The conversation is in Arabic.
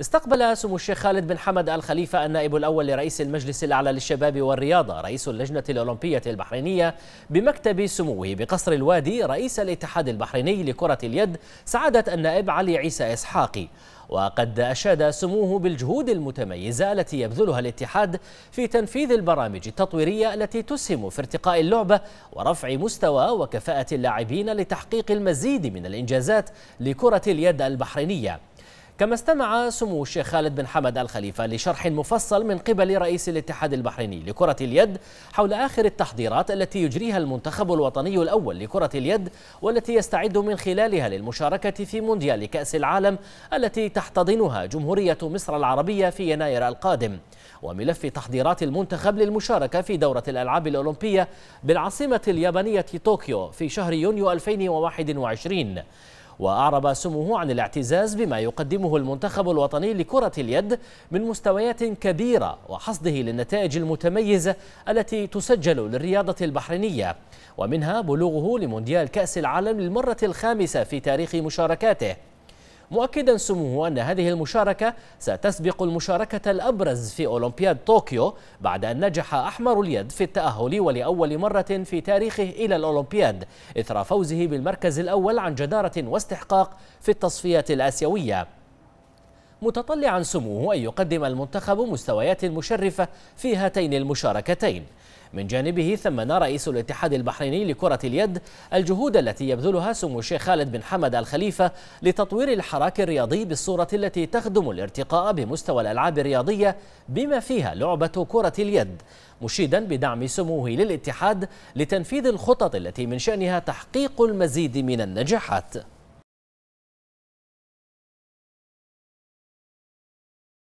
استقبل سمو الشيخ خالد بن حمد الخليفة النائب الأول لرئيس المجلس الأعلى للشباب والرياضة رئيس اللجنة الأولمبية البحرينية بمكتب سموه بقصر الوادي رئيس الاتحاد البحريني لكرة اليد سعادة النائب علي عيسى إسحاقي وقد أشاد سموه بالجهود المتميزة التي يبذلها الاتحاد في تنفيذ البرامج التطويرية التي تسهم في ارتقاء اللعبة ورفع مستوى وكفاءة اللاعبين لتحقيق المزيد من الإنجازات لكرة اليد البحرينية كما استمع سمو الشيخ خالد بن حمد الخليفة لشرح مفصل من قبل رئيس الاتحاد البحريني لكرة اليد حول آخر التحضيرات التي يجريها المنتخب الوطني الأول لكرة اليد والتي يستعد من خلالها للمشاركة في مونديال كأس العالم التي تحتضنها جمهورية مصر العربية في يناير القادم وملف تحضيرات المنتخب للمشاركة في دورة الألعاب الأولمبية بالعاصمة اليابانية طوكيو في شهر يونيو 2021 وأعرب سموه عن الاعتزاز بما يقدمه المنتخب الوطني لكرة اليد من مستويات كبيرة وحصده للنتائج المتميزة التي تسجل للرياضة البحرينية ومنها بلوغه لمونديال كأس العالم للمرة الخامسة في تاريخ مشاركاته مؤكدا سموه أن هذه المشاركة ستسبق المشاركة الأبرز في أولمبياد طوكيو بعد أن نجح أحمر اليد في التأهل ولأول مرة في تاريخه إلى الأولمبياد إثر فوزه بالمركز الأول عن جدارة واستحقاق في التصفيات الآسيوية متطلعا سموه أن يقدم المنتخب مستويات مشرفة في هاتين المشاركتين من جانبه ثمن رئيس الاتحاد البحريني لكرة اليد الجهود التي يبذلها سمو الشيخ خالد بن حمد الخليفة لتطوير الحراك الرياضي بالصورة التي تخدم الارتقاء بمستوى الألعاب الرياضية بما فيها لعبة كرة اليد مشيدا بدعم سموه للاتحاد لتنفيذ الخطط التي من شأنها تحقيق المزيد من النجاحات